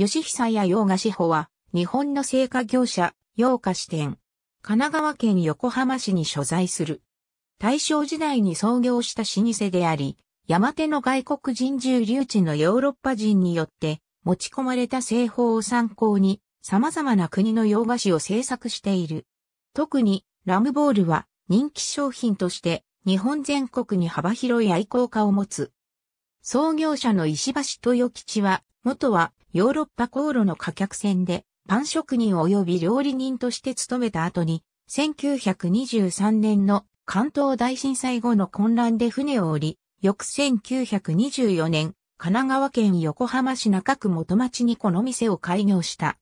吉久や洋菓子舗は、日本の製菓業者、洋菓子店。神奈川県横浜市に所在する。大正時代に創業した老舗であり、山手の外国人住留地のヨーロッパ人によって持ち込まれた製法を参考に様々な国の洋菓子を製作している。特にラムボールは人気商品として日本全国に幅広い愛好家を持つ。創業者の石橋豊吉は元はヨーロッパ航路の貨客船でパン職人及び料理人として勤めた後に、1923年の関東大震災後の混乱で船を降り、翌1924年、神奈川県横浜市中区元町にこの店を開業した。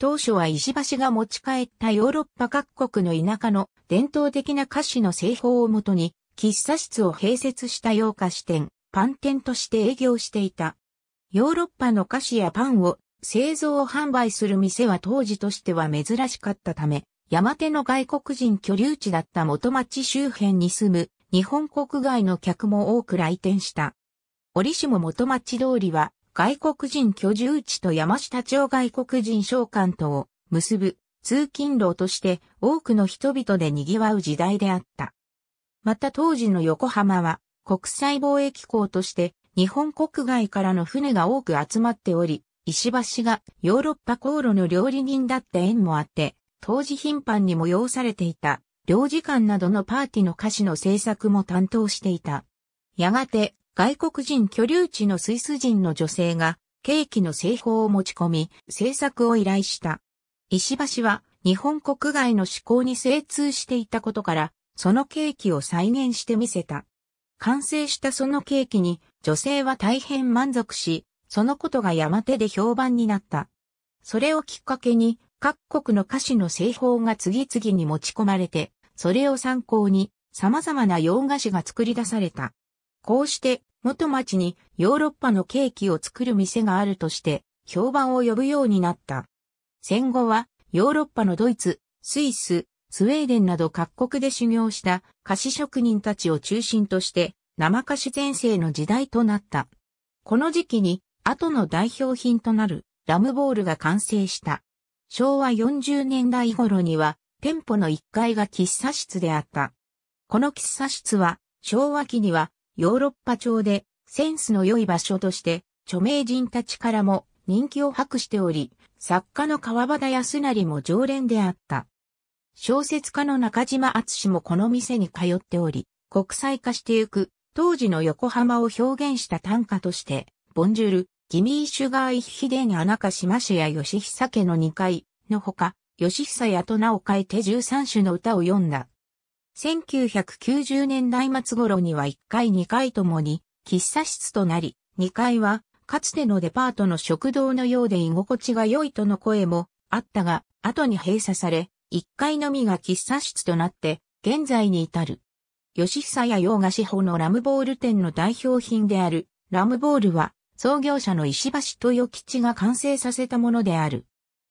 当初は石橋が持ち帰ったヨーロッパ各国の田舎の伝統的な菓子の製法をもとに、喫茶室を併設した洋菓子店、パン店として営業していた。ヨーロッパの菓子やパンを製造販売する店は当時としては珍しかったため、山手の外国人居留地だった元町周辺に住む日本国外の客も多く来店した。折しも元町通りは外国人居住地と山下町外国人商館とを結ぶ通勤路として多くの人々で賑わう時代であった。また当時の横浜は国際貿易港として日本国外からの船が多く集まっており、石橋がヨーロッパ航路の料理人だった縁もあって、当時頻繁に催されていた、領事館などのパーティーの歌詞の制作も担当していた。やがて、外国人居留地のスイス人の女性が、ケーキの製法を持ち込み、制作を依頼した。石橋は、日本国外の思考に精通していたことから、そのケーキを再現してみせた。完成したそのケーキに女性は大変満足し、そのことが山手で評判になった。それをきっかけに各国の菓子の製法が次々に持ち込まれて、それを参考に様々な洋菓子が作り出された。こうして元町にヨーロッパのケーキを作る店があるとして評判を呼ぶようになった。戦後はヨーロッパのドイツ、スイス、スウェーデンなど各国で修行した菓子職人たちを中心として生菓子前世の時代となった。この時期に後の代表品となるラムボールが完成した。昭和40年代頃には店舗の1階が喫茶室であった。この喫茶室は昭和期にはヨーロッパ町でセンスの良い場所として著名人たちからも人気を博しており、作家の川端康成も常連であった。小説家の中島敦もこの店に通っており、国際化してゆく、当時の横浜を表現した短歌として、ボンジュル、ギミーシュガーイヒデンアナカシマシや吉久家の2回のほか、吉久やと名を変えて13種の歌を読んだ。1990年代末頃には1回2回ともに喫茶室となり、2階はかつてのデパートの食堂のようで居心地が良いとの声もあったが、後に閉鎖され、1階のみが喫茶室となって、現在に至る。吉久や洋菓子法のラムボール店の代表品である、ラムボールは、創業者の石橋豊吉が完成させたものである。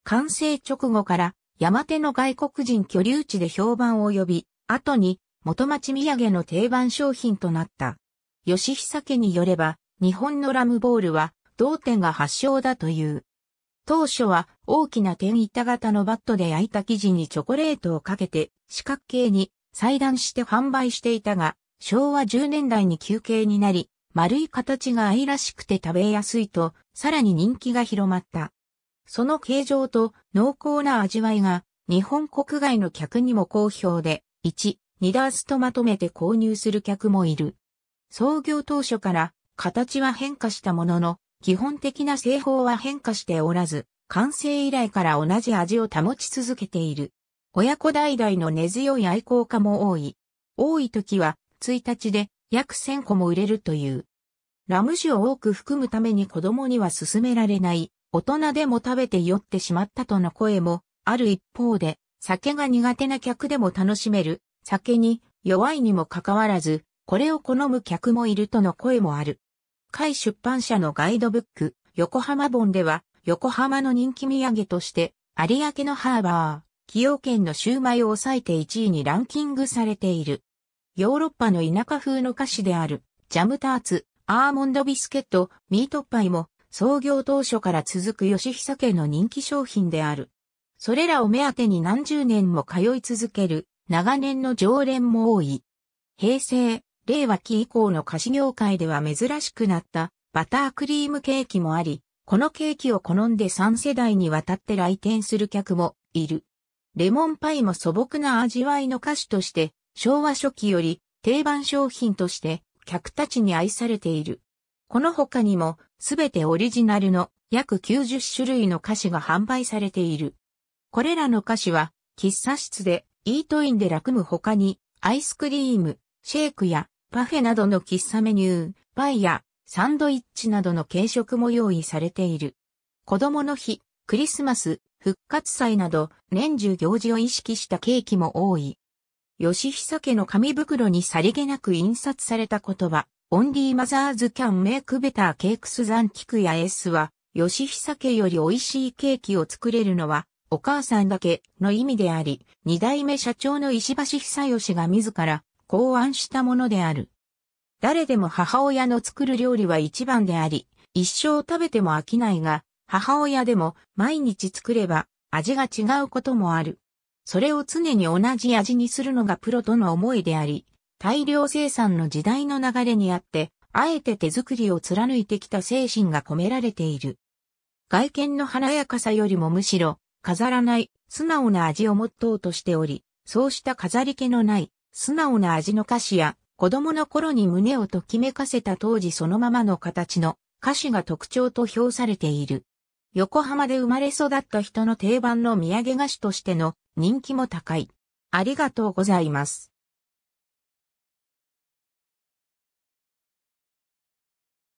完成直後から、山手の外国人居留地で評判を呼び、後に、元町土産の定番商品となった。吉久家によれば、日本のラムボールは、同店が発祥だという。当初は大きな点板型のバットで焼いた生地にチョコレートをかけて四角形に裁断して販売していたが、昭和10年代に休憩になり、丸い形が愛らしくて食べやすいと、さらに人気が広まった。その形状と濃厚な味わいが、日本国外の客にも好評で、1、2ダースとまとめて購入する客もいる。創業当初から形は変化したものの、基本的な製法は変化しておらず、完成以来から同じ味を保ち続けている。親子代々の根強い愛好家も多い。多い時は、1日で約1000個も売れるという。ラム酒を多く含むために子供には勧められない、大人でも食べて酔ってしまったとの声も、ある一方で、酒が苦手な客でも楽しめる、酒に弱いにもかかわらず、これを好む客もいるとの声もある。会出版社のガイドブック、横浜本では、横浜の人気土産として、有明のハーバー、崎陽軒のシューマイを抑えて1位にランキングされている。ヨーロッパの田舎風の菓子である、ジャムターツ、アーモンドビスケット、ミートパイも、創業当初から続く吉久家の人気商品である。それらを目当てに何十年も通い続ける、長年の常連も多い。平成、令和期以降の菓子業界では珍しくなったバタークリームケーキもあり、このケーキを好んで3世代にわたって来店する客もいる。レモンパイも素朴な味わいの菓子として、昭和初期より定番商品として客たちに愛されている。この他にも、すべてオリジナルの約90種類の菓子が販売されている。これらの菓子は、喫茶室で、イートインで楽む他に、アイスクリーム、シェイクやパフェなどの喫茶メニュー、パイやサンドイッチなどの軽食も用意されている。子供の日、クリスマス、復活祭など年中行事を意識したケーキも多い。吉久家の紙袋にさりげなく印刷された言葉、オンリーマザーズキャンメイクベターケークスザンキクやエスは、吉久家より美味しいケーキを作れるのは、お母さんだけの意味であり、二代目社長の石橋久義が自ら考案したものである。誰でも母親の作る料理は一番であり、一生食べても飽きないが、母親でも毎日作れば味が違うこともある。それを常に同じ味にするのがプロとの思いであり、大量生産の時代の流れにあって、あえて手作りを貫いてきた精神が込められている。外見の華やかさよりもむしろ、飾らない、素直な味をモットーとしており、そうした飾り気のない、素直な味の歌詞や、子供の頃に胸をときめかせた当時そのままの形の歌詞が特徴と評されている。横浜で生まれ育った人の定番の土産菓子としての人気も高い。ありがとうございます。